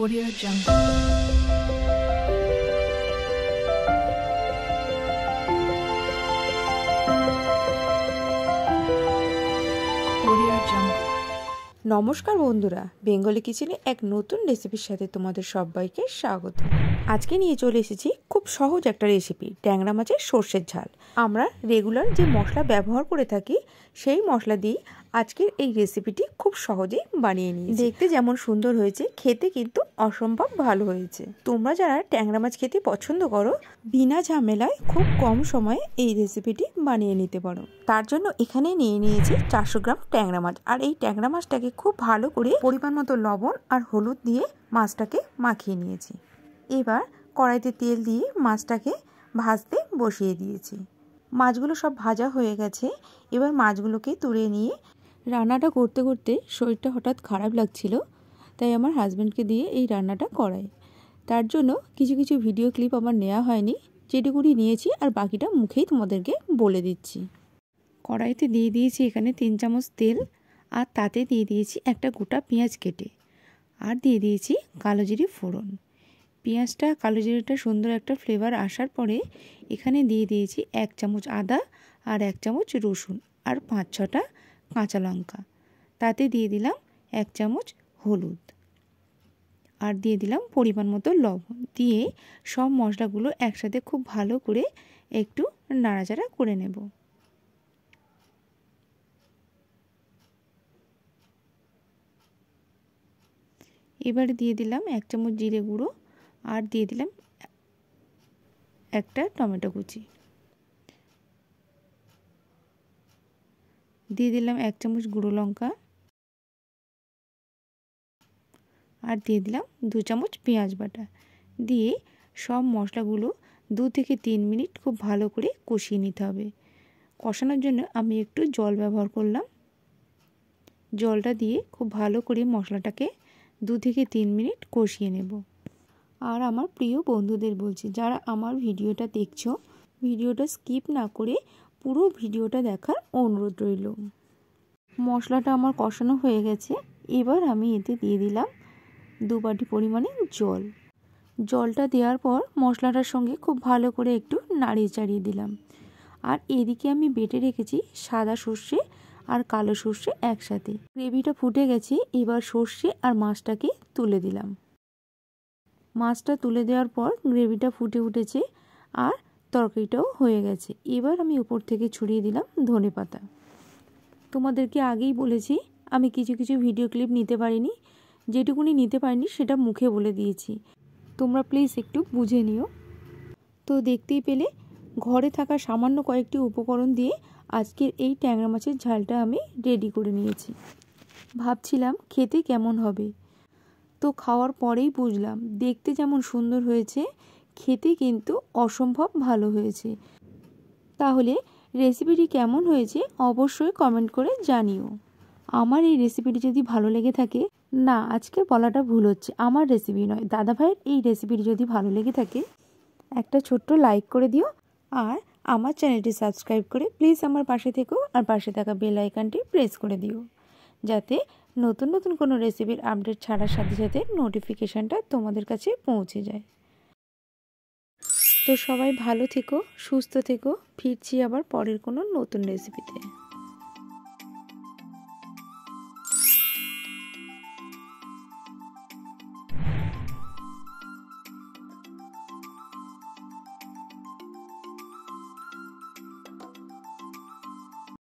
Audio Jungle. নমস্কার বন্ধুরা Bengali কিচেনে এক নতুন রেসিপির সাথে তোমাদের সবাইকে স্বাগত আজকে নিয়ে চলে এসেছি খুব সহজ একটা রেসিপি ট্যাংরা মাছের সর্ষের ঝাল আমরা রেগুলার যে মশলা ব্যবহার করে থাকি সেই মশলা দিয়ে আজকের এই রেসিপিটি খুব সহজেই বানিয়ে নিই দেখতে যেমন সুন্দর হয়েছে খেতে কিন্তু অসম্ভব ভালো হয়েছে তোমরা যারা ট্যাংরা মাছ খেতে পছন্দ করো বিনা ঝামেলায় খুব কম সময়ে এই রেসিপিটি বানিয়ে নিতে পারো তার জন্য এখানে নিয়ে নিয়েছি চারশো গ্রাম ট্যাংরা মাছ আর এই ট্যাংরা মাছটাকে খুব ভালো করে পরিমাণ মতো লবণ আর হলুদ দিয়ে মাছটাকে মাখিয়ে নিয়েছি এবার কড়াইতে তেল দিয়ে মাছটাকে ভাজতে বসিয়ে দিয়েছি মাছগুলো সব ভাজা হয়ে গেছে এবার মাছগুলোকে তুলে নিয়ে রান্নাটা করতে করতে শরীরটা হঠাৎ খারাপ লাগছিল তাই আমার হাজব্যান্ডকে দিয়ে এই রান্নাটা করাই তার জন্য কিছু কিছু ভিডিও ক্লিপ আমার নেওয়া হয়নি যেটুকুনি নিয়েছি আর বাকিটা মুখেই তোমাদেরকে বলে দিচ্ছি কড়াইতে দিয়ে দিয়েছি এখানে তিন চামচ তেল আর তাতে দিয়ে দিয়েছি একটা গোটা পেঁয়াজ কেটে আর দিয়ে দিয়েছি কালো জিরি ফোড়ন পেঁয়াজটা কালো জিরিটা সুন্দর একটা ফ্লেভার আসার পরে এখানে দিয়ে দিয়েছি এক চামচ আদা আর এক চামচ রসুন আর পাঁচ ছটা কাঁচা লঙ্কা তাতে দিয়ে দিলাম এক চামচ হলুদ আর দিয়ে দিলাম পরিমাণ মতো লবণ দিয়ে সব মশলাগুলো একসাথে খুব ভালো করে একটু নাড়াচাড়া করে নেব এবার দিয়ে দিলাম এক চামচ জিরে গুঁড়ো আর দিয়ে দিলাম একটা টমেটো কুচি দিয়ে দিলাম এক চামচ গুঁড়ো লঙ্কা আর দিয়ে দিলাম দু চামচ পেঁয়াজ বাটা দিয়ে সব মশলাগুলো দু থেকে তিন মিনিট খুব ভালো করে কষিয়ে নিতে হবে কষানোর জন্য আমি একটু জল ব্যবহার করলাম জলটা দিয়ে খুব ভালো করে মশলাটাকে দু থেকে তিন মিনিট কষিয়ে নেব আর আমার প্রিয় বন্ধুদের বলছি যারা আমার ভিডিওটা দেখছো ভিডিওটা স্কিপ না করে পুরো ভিডিওটা দেখার অনুরোধ রইল মশলাটা আমার কষানো হয়ে গেছে এবার আমি এতে দিয়ে দিলাম দু বাটি পরিমাণে জল জলটা দেওয়ার পর মশলাটার সঙ্গে খুব ভালো করে একটু নাড়িয়ে চাড়িয়ে দিলাম আর এদিকে আমি বেটে রেখেছি সাদা সর্ষে আর কালো সর্ষে একসাথে গ্রেভিটা ফুটে গেছে এবার সর্ষে আর মাছটাকে তুলে দিলাম মাছটা তুলে দেওয়ার পর গ্রেভিটা ফুটে উঠেছে আর তরকারিটাও হয়ে গেছে এবার আমি উপর থেকে ছড়িয়ে দিলাম ধনে পাতা তোমাদেরকে আগেই বলেছি আমি কিছু কিছু ভিডিও ক্লিপ নিতে পারিনি যেটুকুনি নিতে পারিনি সেটা মুখে বলে দিয়েছি তোমরা প্লিজ একটু বুঝে নিও তো দেখতেই পেলে ঘরে থাকা সামান্য কয়েকটি উপকরণ দিয়ে আজকের এই ট্যাংরা মাছের ঝালটা আমি রেডি করে নিয়েছি ভাবছিলাম খেতে কেমন হবে তো খাওয়ার পরেই বুঝলাম দেখতে যেমন সুন্দর হয়েছে খেতে কিন্তু অসম্ভব ভালো হয়েছে তাহলে রেসিপিটি কেমন হয়েছে অবশ্যই কমেন্ট করে জানিও আমার এই রেসিপিটি যদি ভালো লেগে থাকে না আজকে বলাটা ভুল হচ্ছে আমার রেসিপি নয় দাদাভাইয়ের এই রেসিপিটি যদি ভালো লেগে থাকে একটা ছোট্ট লাইক করে দিও আর আমার চ্যানেলটি সাবস্ক্রাইব করে প্লিজ আমার পাশে থেকেও আর পাশে থাকা বেল আইকনটি প্রেস করে দিও যাতে নতুন নতুন কোনো রেসিপির আপডেট ছাড়ার সাথে সাথে নোটিফিকেশানটা তোমাদের কাছে পৌঁছে যায় তো সবাই ভালো থেকো সুস্থ থেকো ফিরছি আবার পরের কোনো নতুন রেসিপিতে